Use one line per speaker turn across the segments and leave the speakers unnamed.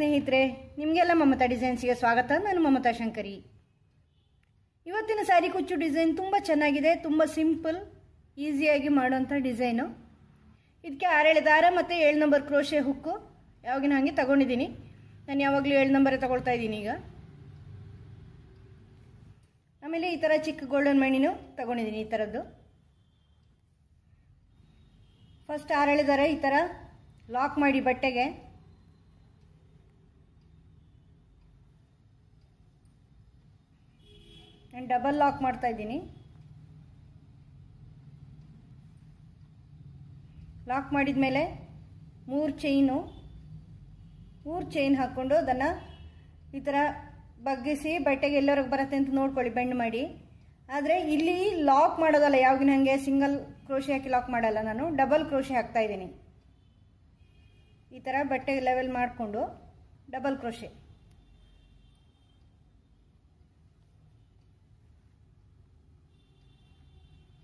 ಸ್ನೇಹಿತರೆ ನಿಮಗೆಲ್ಲ ಮಮತಾ ಡಿಸೈನ್ಸ್ಗೆ ಸ್ವಾಗತ ನಾನು ಮಮತಾ ಶಂಕರಿ ಇವತ್ತಿನ ಸ್ಯಾರಿ ಕುಚ್ಚು ಡಿಸೈನ್ ತುಂಬ ಚೆನ್ನಾಗಿದೆ ತುಂಬ ಸಿಂಪಲ್ ಈಸಿಯಾಗಿ ಮಾಡುವಂಥ ಡಿಸೈನು ಇದಕ್ಕೆ ಆರೇಳು ದಾರ ಮತ್ತು ಏಳು ನಂಬರ್ ಕ್ರೋಶೆ ಹುಕ್ಕು ಯಾವಾಗಿನ ಹಾಗೆ ತಗೊಂಡಿದ್ದೀನಿ ನಾನು ಯಾವಾಗಲೂ ಏಳು ನಂಬರೇ ತಗೊಳ್ತಾ ಇದ್ದೀನಿ ಈಗ ಆಮೇಲೆ ಈ ಥರ ಚಿಕ್ಕ ಗೋಲ್ಡನ್ ಮಣಿನೂ ತಗೊಂಡಿದ್ದೀನಿ ಈ ಥರದ್ದು ಫಸ್ಟ್ ಆರೇಳು ದಾರ ಈ ಥರ ಲಾಕ್ ಮಾಡಿ ಬಟ್ಟೆಗೆ ನಾನು ಡಬಲ್ ಲಾಕ್ ಮಾಡ್ತಾ ಇದ್ದೀನಿ ಲಾಕ್ ಮಾಡಿದ ಮೇಲೆ ಮೂರು ಚೈನು ಮೂರು ಚೈನ್ ಹಾಕ್ಕೊಂಡು ಅದನ್ನು ಈ ಥರ ಬಗ್ಗಿಸಿ ಬಟ್ಟೆಗೆ ಎಲ್ಲವರೆಗೆ ಬರುತ್ತೆ ಅಂತ ನೋಡ್ಕೊಳ್ಳಿ ಬೆಂಡ್ ಮಾಡಿ ಆದರೆ ಇಲ್ಲಿ ಲಾಕ್ ಮಾಡೋದಲ್ಲ ಯಾವಾಗಿನ ಹಾಗೆ ಸಿಂಗಲ್ ಕ್ರೋಶಿ ಹಾಕಿ ಲಾಕ್ ಮಾಡಲ್ಲ ನಾನು ಡಬಲ್ ಕ್ರೋಶಿ ಹಾಕ್ತಾ ಇದ್ದೀನಿ ಈ ಥರ ಬಟ್ಟೆ ಲೆವೆಲ್ ಮಾಡಿಕೊಂಡು ಡಬಲ್ ಕ್ರೋಶೆ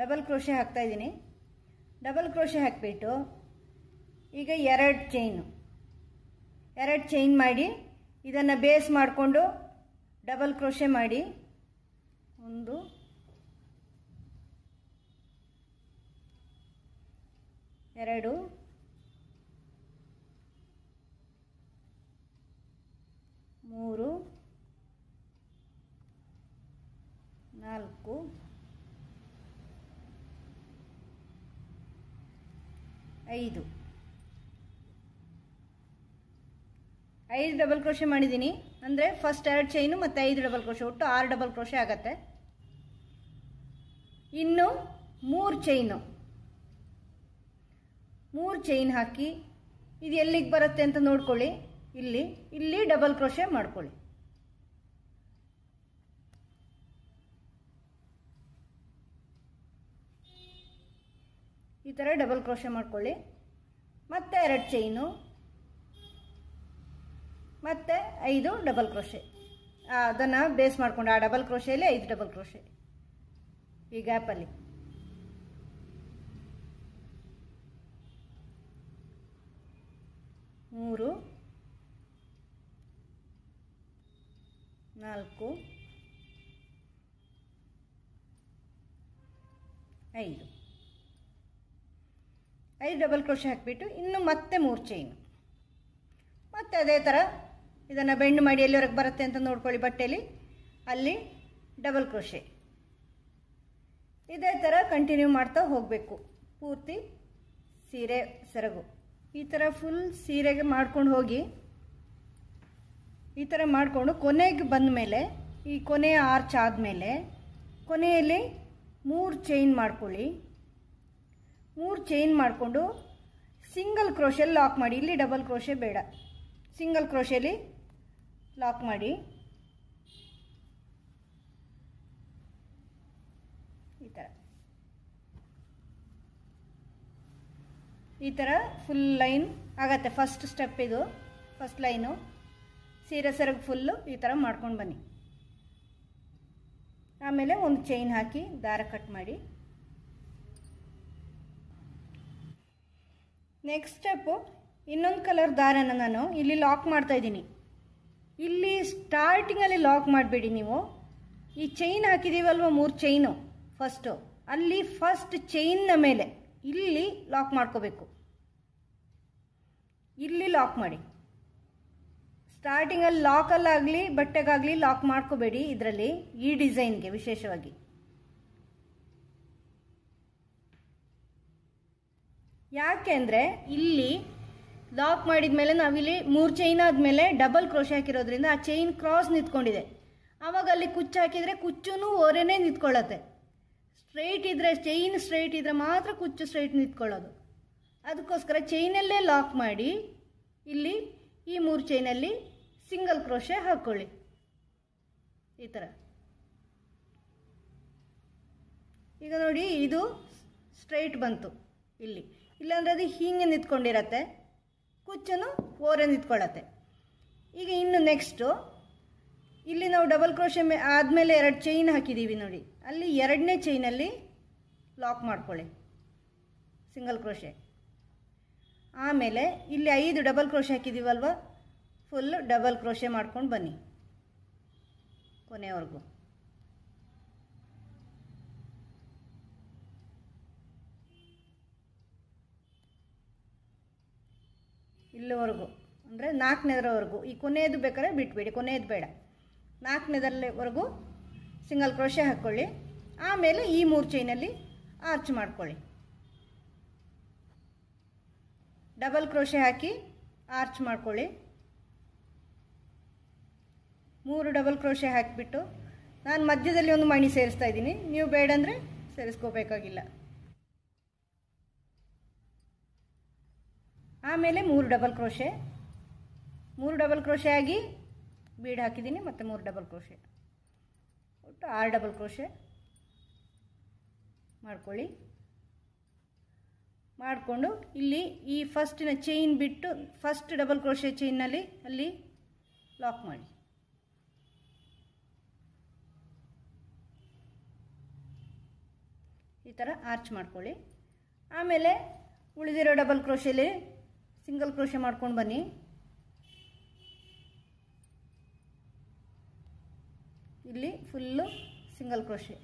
ಡಬಲ್ ಕ್ರೋಶೆ ಹಾಕ್ತಾ ಡಬಲ್ ಕ್ರೋಶೆ ಹಾಕಿಬಿಟ್ಟು ಈಗ ಎರಡು ಚೈನು ಎರಡು ಚೈನ್ ಮಾಡಿ ಇದನ್ನು ಬೇಸ್ ಮಾಡಿಕೊಂಡು ಡಬಲ್ ಕ್ರೋಶೆ ಮಾಡಿ ಒಂದು ಎರಡು ಮೂರು ನಾಲ್ಕು ಐದು ಐದು ಡಬಲ್ ಕ್ರೋಶೆ ಮಾಡಿದ್ದೀನಿ ಅಂದರೆ ಫಸ್ಟ್ ಎರಡು ಚೈನು ಮತ್ತು ಐದು ಡಬಲ್ ಕ್ರೋಶೆ ಒಟ್ಟು ಆರು ಡಬಲ್ ಕ್ರೋಶೆ ಆಗತ್ತೆ ಇನ್ನು ಮೂರು ಚೈನು ಮೂರು ಚೈನ್ ಹಾಕಿ ಇದು ಎಲ್ಲಿಗೆ ಬರುತ್ತೆ ಅಂತ ನೋಡ್ಕೊಳ್ಳಿ ಇಲ್ಲಿ ಇಲ್ಲಿ ಡಬಲ್ ಕ್ರೋಶೆ ಮಾಡ್ಕೊಳ್ಳಿ ಈ ಥರ ಡಬಲ್ ಕ್ರೋಶೆ ಮಾಡ್ಕೊಳ್ಳಿ ಮತ್ತೆ ಎರಡು ಚೈನು ಮತ್ತು ಐದು ಡಬಲ್ ಕ್ರೋಶೆ ಅದನ್ನು ಬೇಸ್ ಮಾಡಿಕೊಂಡು ಆ ಡಬಲ್ ಕ್ರೋಶೆಯಲ್ಲಿ ಐದು ಡಬಲ್ ಕ್ರೋಶೆ ಈ ಗ್ಯಾಪಲ್ಲಿ ಮೂರು ನಾಲ್ಕು ಐದು ಡಬಲ್ ಕ್ರೋಶೆ ಹಾಕಿಬಿಟ್ಟು ಇನ್ನು ಮತ್ತೆ ಮೂರು ಚೈನು ಮತ್ತೆ ಅದೇ ಥರ ಇದನ್ನು ಬೆಂಡ್ ಮಾಡಿ ಎಲ್ಲಿವರೆಗೆ ಬರುತ್ತೆ ಅಂತ ನೋಡ್ಕೊಳ್ಳಿ ಬಟ್ಟೆಯಲ್ಲಿ ಅಲ್ಲಿ ಡಬಲ್ ಕ್ರೋಶೆ ಇದೇ ಥರ ಕಂಟಿನ್ಯೂ ಮಾಡ್ತಾ ಹೋಗಬೇಕು ಪೂರ್ತಿ ಸೀರೆ ಸೆರಗು ಈ ಥರ ಫುಲ್ ಸೀರೆಗೆ ಮಾಡ್ಕೊಂಡು ಹೋಗಿ ಈ ಥರ ಮಾಡಿಕೊಂಡು ಕೊನೆಗೆ ಬಂದ ಮೇಲೆ ಈ ಕೊನೆಯ ಆರ್ಚ್ ಆದಮೇಲೆ ಕೊನೆಯಲ್ಲಿ ಮೂರು ಚೈನ್ ಮಾಡ್ಕೊಳ್ಳಿ ಮೂರು ಚೈನ್ ಮಾಡಿಕೊಂಡು ಸಿಂಗಲ್ ಕ್ರೋಷಲ್ಲಿ ಲಾಕ್ ಮಾಡಿ ಇಲ್ಲಿ ಡಬಲ್ ಕ್ರೋಶೆ ಬೇಡ ಸಿಂಗಲ್ ಕ್ರೋಷಲ್ಲಿ ಲಾಕ್ ಮಾಡಿ ಈ ಥರ ಈ ಥರ ಫುಲ್ ಲೈನ್ ಆಗತ್ತೆ ಫಸ್ಟ್ ಸ್ಟೆಪ್ ಇದು ಫಸ್ಟ್ ಲೈನು ಸೀರೆ ಸರಗು ಫುಲ್ಲು ಈ ಥರ ಮಾಡ್ಕೊಂಡು ಬನ್ನಿ ಆಮೇಲೆ ಒಂದು ಚೈನ್ ಹಾಕಿ ದಾರ ಕಟ್ ಮಾಡಿ ನೆಕ್ಸ್ಟ್ ಸ್ಟೆಪ್ಪು ಇನ್ನೊಂದು ಕಲರ್ ದಾರನ ನಾನು ಇಲ್ಲಿ ಲಾಕ್ ಮಾಡ್ತಾ ಇದ್ದೀನಿ ಇಲ್ಲಿ ಸ್ಟಾರ್ಟಿಂಗಲ್ಲಿ ಲಾಕ್ ಮಾಡಬೇಡಿ ನೀವು ಈ ಚೈನ್ ಹಾಕಿದ್ದೀವಲ್ವ ಮೂರು ಚೈನು ಫಸ್ಟು ಅಲ್ಲಿ ಫಸ್ಟ್ ಚೈನ್ನ ಮೇಲೆ ಇಲ್ಲಿ ಲಾಕ್ ಮಾಡ್ಕೋಬೇಕು ಇಲ್ಲಿ ಲಾಕ್ ಮಾಡಿ ಸ್ಟಾರ್ಟಿಂಗಲ್ಲಿ ಲಾಕಲ್ಲಾಗಲಿ ಬಟ್ಟೆಗಾಗಲಿ ಲಾಕ್ ಮಾಡ್ಕೋಬೇಡಿ ಇದರಲ್ಲಿ ಈ ಡಿಸೈನ್ಗೆ ವಿಶೇಷವಾಗಿ ಯಾಕೆಂದರೆ ಇಲ್ಲಿ ಲಾಕ್ ಮಾಡಿದ ಮೇಲೆ ನಾವಿಲ್ಲಿ ಮೂರು ಚೈನ್ ಆದಮೇಲೆ ಡಬಲ್ ಕ್ರೋಶ್ ಹಾಕಿರೋದ್ರಿಂದ ಆ ಚೈನ್ ಕ್ರಾಸ್ ನಿಂತ್ಕೊಂಡಿದೆ ಆವಾಗ ಅಲ್ಲಿ ಕುಚ್ಚು ಹಾಕಿದರೆ ಕುಚ್ಚೂ ಓರೆನೇ ನಿಂತ್ಕೊಳ್ಳತ್ತೆ ಸ್ಟ್ರೈಟ್ ಇದ್ದರೆ ಚೈನ್ ಸ್ಟ್ರೈಟ್ ಇದ್ದರೆ ಮಾತ್ರ ಕುಚ್ಚು ಸ್ಟ್ರೈಟ್ ನಿಂತ್ಕೊಳ್ಳೋದು ಅದಕ್ಕೋಸ್ಕರ ಚೈನಲ್ಲೇ ಲಾಕ್ ಮಾಡಿ ಇಲ್ಲಿ ಈ ಮೂರು ಚೈನಲ್ಲಿ ಸಿಂಗಲ್ ಕ್ರೋಶೆ ಹಾಕ್ಕೊಳ್ಳಿ ಈ ಥರ ಈಗ ನೋಡಿ ಇದು ಸ್ಟ್ರೈಟ್ ಬಂತು ಇಲ್ಲಿ ಇಲ್ಲಾಂದ್ರೆ ಅದು ಹೀಗೆ ನಿಂತ್ಕೊಂಡಿರತ್ತೆ ಕುಚ್ಚನ್ನು ಓರೆ ನಿಂತ್ಕೊಳ್ಳತ್ತೆ ಈಗ ಇನ್ನು ನೆಕ್ಸ್ಟು ಇಲ್ಲಿ ನಾವು ಡಬಲ್ ಕ್ರೋಶೆ ಮೇ ಆದಮೇಲೆ ಎರಡು ಚೈನ್ ಹಾಕಿದ್ದೀವಿ ನೋಡಿ ಅಲ್ಲಿ ಎರಡನೇ ಚೈನಲ್ಲಿ ಲಾಕ್ ಮಾಡ್ಕೊಳ್ಳಿ ಸಿಂಗಲ್ ಕ್ರೋಶೆ ಆಮೇಲೆ ಇಲ್ಲಿ ಐದು ಡಬಲ್ ಕ್ರೋಶೆ ಹಾಕಿದ್ದೀವಲ್ವ ಫುಲ್ ಡಬಲ್ ಕ್ರೋಶೆ ಮಾಡ್ಕೊಂಡು ಬನ್ನಿ ಕೊನೆಯವರೆಗೂ ಇಲ್ಲಿವರೆಗೂ ಅಂದರೆ ನಾಲ್ಕನೇದರವರೆಗೂ ಈ ಕೊನೆಯದು ಬೇಕಾದ್ರೆ ಬಿಟ್ಬೇಡಿ ಕೊನೆಯದು ಬೇಡ ನಾಲ್ಕನೇದಲ್ಲಿವರೆಗೂ ಸಿಂಗಲ್ ಕ್ರೋಶೆ ಹಾಕ್ಕೊಳ್ಳಿ ಆಮೇಲೆ ಈ ಮೂರು ಚೈನಲ್ಲಿ ಆರ್ಚ್ ಮಾಡ್ಕೊಳ್ಳಿ ಡಬಲ್ ಕ್ರೋಶೆ ಹಾಕಿ ಆರ್ಚ್ ಮಾಡ್ಕೊಳ್ಳಿ ಮೂರು ಡಬಲ್ ಕ್ರೋಶೆ ಹಾಕಿಬಿಟ್ಟು ನಾನು ಮಧ್ಯದಲ್ಲಿ ಒಂದು ಮಣಿ ಸೇರಿಸ್ತಾ ಇದ್ದೀನಿ ನೀವು ಬೇಡಂದರೆ ಸೇರಿಸ್ಕೋಬೇಕಾಗಿಲ್ಲ ಆಮೇಲೆ ಮೂರು ಡಬಲ್ ಕ್ರೋಶೆ ಮೂರು ಡಬಲ್ ಕ್ರೋಶೆ ಆಗಿ ಬೀಡ್ ಹಾಕಿದ್ದೀನಿ ಮತ್ತು ಮೂರು ಡಬಲ್ ಕ್ರೋಶೆ ಒಟ್ಟು ಆರು ಡಬಲ್ ಕ್ರೋಶೆ ಮಾಡ್ಕೊಳ್ಳಿ ಮಾಡಿಕೊಂಡು ಇಲ್ಲಿ ಈ ಫಸ್ಟಿನ ಚೈನ್ ಬಿಟ್ಟು ಫಸ್ಟ್ ಡಬಲ್ ಕ್ರೋಶೆ ಚೈನಲ್ಲಿ ಅಲ್ಲಿ ಲಾಕ್ ಮಾಡಿ ಈ ಥರ ಆರ್ಚ್ ಮಾಡ್ಕೊಳ್ಳಿ ಆಮೇಲೆ ಉಳಿದಿರೋ ಡಬಲ್ ಕ್ರೋಶೆಯಲ್ಲಿ ಸಿಂಗಲ್ ಕ್ರೋಷೆ ಮಾಡ್ಕೊಂಡು ಬನ್ನಿ ಇಲ್ಲಿ ಫುಲ್ಲು ಸಿಂಗಲ್ ಕ್ರೋಶೆ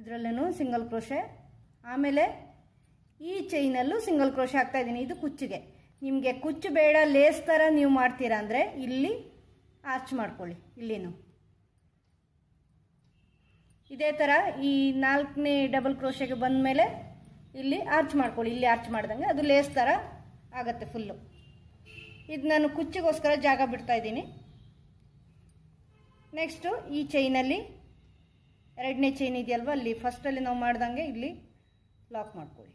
ಇದರಲ್ಲೇನು ಸಿಂಗಲ್ ಕ್ರೋಶೆ ಆಮೇಲೆ ಈ ಚೈನಲ್ಲೂ ಸಿಂಗಲ್ ಕ್ರೋಶೆ ಹಾಕ್ತಾ ಇದ್ದೀನಿ ಇದು ಕುಚ್ಚಿಗೆ ನಿಮಗೆ ಕುಚ್ಚು ಬೇಡ ಲೇಸ್ ಥರ ನೀವು ಮಾಡ್ತೀರಾ ಅಂದರೆ ಇಲ್ಲಿ ಆರ್ಚ್ ಮಾಡ್ಕೊಳ್ಳಿ ಇಲ್ಲಿನೂ ಇದೇ ಥರ ಈ ನಾಲ್ಕನೇ ಡಬಲ್ ಕ್ರೋಶೆಗೆ ಬಂದ ಮೇಲೆ ಇಲ್ಲಿ ಆರ್ಚ್ ಮಾಡ್ಕೊಳ್ಳಿ ಇಲ್ಲಿ ಆರ್ಚ್ ಮಾಡ್ದಂಗೆ ಅದು ಲೇಸ್ ಥರ ಆಗುತ್ತೆ ಫುಲ್ಲು ಇದು ನಾನು ಕುಚ್ಚಿಗೋಸ್ಕರ ಜಾಗ ಬಿಡ್ತಾ ಇದ್ದೀನಿ ನೆಕ್ಸ್ಟು ಈ ಚೈನಲ್ಲಿ ಎರಡನೇ ಚೈನ್ ಇದೆಯಲ್ವ ಅಲ್ಲಿ ಫಸ್ಟಲ್ಲಿ ನಾವು ಮಾಡ್ದಂಗೆ ಇಲ್ಲಿ ಲಾಕ್ ಮಾಡ್ಕೊಳ್ಳಿ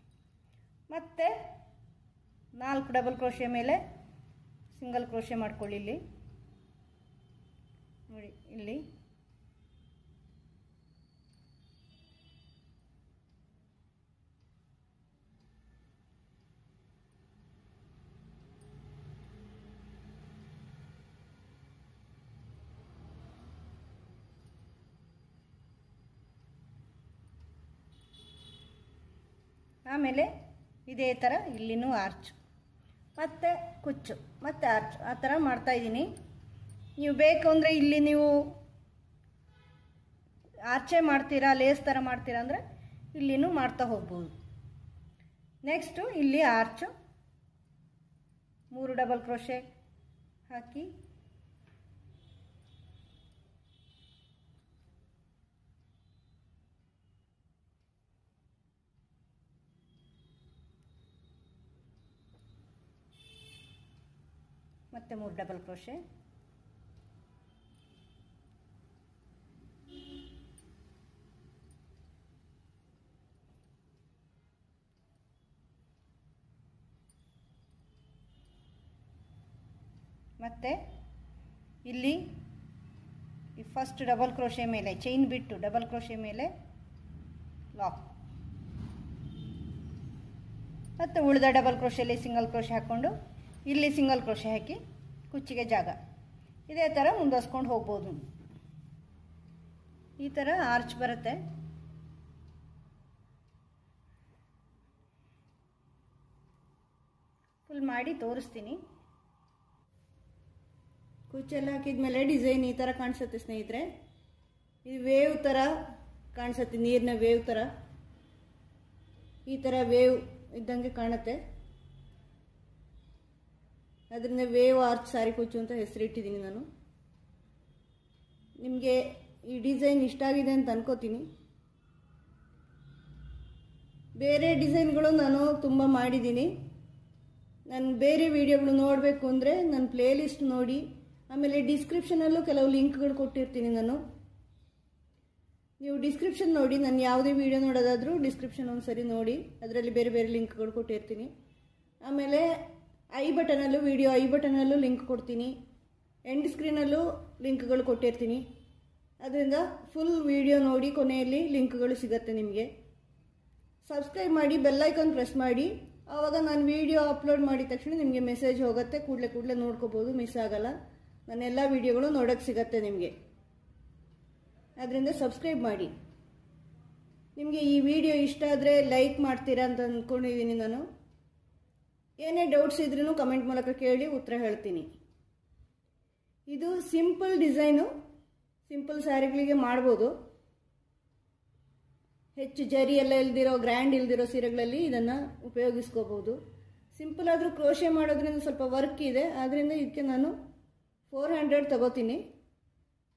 ಮತ್ತು ನಾಲ್ಕು ಡಬಲ್ ಕ್ರೋಶೆ ಮೇಲೆ ಸಿಂಗಲ್ ಕ್ರೋಶೆ ಮಾಡ್ಕೊಳ್ಳಿ ಇಲ್ಲಿ ನೋಡಿ ಇಲ್ಲಿ ಆಮೇಲೆ ಇದೇ ಥರ ಇಲ್ಲಿನೂ ಆರ್ಚು ಮತ್ತು ಕುಚ್ಚು ಮತ್ತು ಆರ್ಚು ಆ ಥರ ಮಾಡ್ತಾಯಿದ್ದೀನಿ ನೀವು ಬೇಕು ಅಂದರೆ ಇಲ್ಲಿ ನೀವು ಆರ್ಚೆ ಮಾಡ್ತೀರಾ ಲೇಸ್ ಥರ ಮಾಡ್ತೀರಾ ಅಂದರೆ ಇಲ್ಲಿನೂ ಮಾಡ್ತಾ ಹೋಗ್ಬೋದು ನೆಕ್ಸ್ಟು ಇಲ್ಲಿ ಆರ್ಚು ಮೂರು ಡಬಲ್ ಕ್ರೋಶೆ ಹಾಕಿ ಮತ್ತೆ ಮೂರು ಡಬಲ್ ಕ್ರೋಶೆ ಮತ್ತೆ ಇಲ್ಲಿ ಈ ಫಸ್ಟ್ ಡಬಲ್ ಕ್ರೋಶೆ ಮೇಲೆ ಚೈನ್ ಬಿಟ್ಟು ಡಬಲ್ ಕ್ರೋಶೆ ಮೇಲೆ ಲಾಕ್ ಮತ್ತು ಉಳಿದ ಡಬಲ್ ಕ್ರೋಶೆಯಲ್ಲಿ ಸಿಂಗಲ್ ಕ್ರೋಶೆ ಹಾಕ್ಕೊಂಡು ಇಲ್ಲಿ ಸಿಂಗಲ್ ಕ್ರೋಶೆ ಹಾಕಿ ಕುಚ್ಚಿಗೆ ಜಾಗ ಇದೇ ಥರ ಮುಂದುವರ್ಸ್ಕೊಂಡು ಹೋಗ್ಬೋದು ಈ ಥರ ಆರ್ಚ್ ಬರುತ್ತೆ ಫುಲ್ ಮಾಡಿ ತೋರಿಸ್ತೀನಿ ಕುಚ್ಚೆಲ್ಲ ಹಾಕಿದ ಮೇಲೆ ಡಿಸೈನ್ ಈ ಥರ ಕಾಣಿಸುತ್ತೆ ಸ್ನೇಹಿತರೆ ಇದು ವೇವ್ ಥರ ಕಾಣಿಸುತ್ತೆ ನೀರಿನ ವೇವ್ ಥರ ಈ ಥರ ವೇವ್ ಇದ್ದಂಗೆ ಕಾಣುತ್ತೆ ಅದರಿಂದ ವೇವ್ ಆರ್ಚ್ ಸ್ಯಾರಿ ಕುಚ್ಚು ಅಂತ ಹೆಸರಿಟ್ಟಿದ್ದೀನಿ ನಾನು ನಿಮಗೆ ಈ ಡಿಸೈನ್ ಇಷ್ಟ ಆಗಿದೆ ಅಂತ ಅನ್ಕೋತೀನಿ ಬೇರೆ ಡಿಸೈನ್ಗಳು ನಾನು ತುಂಬ ಮಾಡಿದ್ದೀನಿ ನಾನು ಬೇರೆ ವಿಡಿಯೋಗಳು ನೋಡಬೇಕು ಅಂದರೆ ನನ್ನ ಪ್ಲೇಲಿಸ್ಟ್ ನೋಡಿ ಆಮೇಲೆ ಡಿಸ್ಕ್ರಿಪ್ಷನಲ್ಲೂ ಕೆಲವು ಲಿಂಕ್ಗಳು ಕೊಟ್ಟಿರ್ತೀನಿ ನಾನು ನೀವು ಡಿಸ್ಕ್ರಿಪ್ಷನ್ ನೋಡಿ ನಾನು ಯಾವುದೇ ವಿಡಿಯೋ ನೋಡೋದಾದರೂ ಡಿಸ್ಕ್ರಿಪ್ಷನ್ ಒಂದು ಸರಿ ನೋಡಿ ಅದರಲ್ಲಿ ಬೇರೆ ಬೇರೆ ಲಿಂಕ್ಗಳು ಕೊಟ್ಟಿರ್ತೀನಿ ಆಮೇಲೆ ಐ ಬಟನಲ್ಲೂ ವಿಡಿಯೋ ಐ ಬಟನಲ್ಲೂ ಲಿಂಕ್ ಕೊಡ್ತೀನಿ ಎಂಡ್ ಸ್ಕ್ರೀನಲ್ಲೂ ಲಿಂಕ್ಗಳು ಕೊಟ್ಟಿರ್ತೀನಿ ಅದರಿಂದ ಫುಲ್ ವಿಡಿಯೋ ನೋಡಿ ಕೊನೆಯಲ್ಲಿ ಲಿಂಕ್ಗಳು ಸಿಗುತ್ತೆ ನಿಮಗೆ ಸಬ್ಸ್ಕ್ರೈಬ್ ಮಾಡಿ ಬೆಲ್ಲೈಕನ್ ಪ್ರೆಸ್ ಮಾಡಿ ಆವಾಗ ನಾನು ವಿಡಿಯೋ ಅಪ್ಲೋಡ್ ಮಾಡಿದ ತಕ್ಷಣ ನಿಮಗೆ ಮೆಸೇಜ್ ಹೋಗುತ್ತೆ ಕೂಡಲೇ ಕೂಡಲೇ ನೋಡ್ಕೋಬೋದು ಮಿಸ್ ಆಗೋಲ್ಲ ಎಲ್ಲ ವಿಡಿಯೋಗಳು ನೋಡೋಕ್ಕೆ ಸಿಗತ್ತೆ ನಿಮಗೆ ಅದರಿಂದ ಸಬ್ಸ್ಕ್ರೈಬ್ ಮಾಡಿ ನಿಮಗೆ ಈ ವಿಡಿಯೋ ಇಷ್ಟ ಆದರೆ ಲೈಕ್ ಮಾಡ್ತೀರಾ ಅಂತ ಅಂದ್ಕೊಂಡಿದ್ದೀನಿ ನಾನು ಏನೇ ಡೌಟ್ಸ್ ಇದ್ರೂ ಕಮೆಂಟ್ ಮೂಲಕ ಕೇಳಿ ಉತ್ತರ ಹೇಳ್ತೀನಿ ಇದು ಸಿಂಪಲ್ ಡಿಸೈನು ಸಿಂಪಲ್ ಸ್ಯಾರಿಗಳಿಗೆ ಮಾಡ್ಬೋದು ಹೆಚ್ಚು ಜರಿ ಎಲ್ಲ ಇಲ್ದಿರೋ ಗ್ರ್ಯಾಂಡ್ ಇಲ್ದಿರೋ ಸೀರೆಗಳಲ್ಲಿ ಇದನ್ನು ಉಪಯೋಗಿಸ್ಕೋಬೋದು ಸಿಂಪಲ್ ಆದರೂ ಕ್ರೋಶೆ ಮಾಡೋದ್ರಿಂದ ಸ್ವಲ್ಪ ವರ್ಕ್ ಇದೆ ಆದ್ದರಿಂದ ಇದಕ್ಕೆ ನಾನು ಫೋರ್ ಹಂಡ್ರೆಡ್ ತಗೋತೀನಿ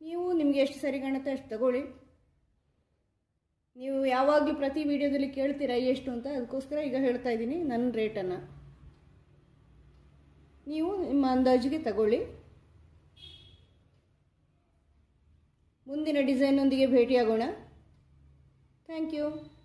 ನೀವು ನಿಮಗೆ ಎಷ್ಟು ಸರಿ ಕಾಣುತ್ತೆ ಅಷ್ಟು ತಗೊಳ್ಳಿ ನೀವು ಯಾವಾಗಲೂ ಪ್ರತಿ ವಿಡಿಯೋದಲ್ಲಿ ಕೇಳ್ತೀರಾ ಎಷ್ಟು ಅಂತ ಅದಕ್ಕೋಸ್ಕರ ಈಗ ಹೇಳ್ತಾ ಇದ್ದೀನಿ ನನ್ನ ರೇಟನ್ನು ನೀವು ನಿಮ್ಮ ಅಂದಾಜಿಗೆ ತಗೊಳ್ಳಿ ಮುಂದಿನ ಡಿಸೈನ್ನೊಂದಿಗೆ ಭೇಟಿಯಾಗೋಣ ಥ್ಯಾಂಕ್ ಯು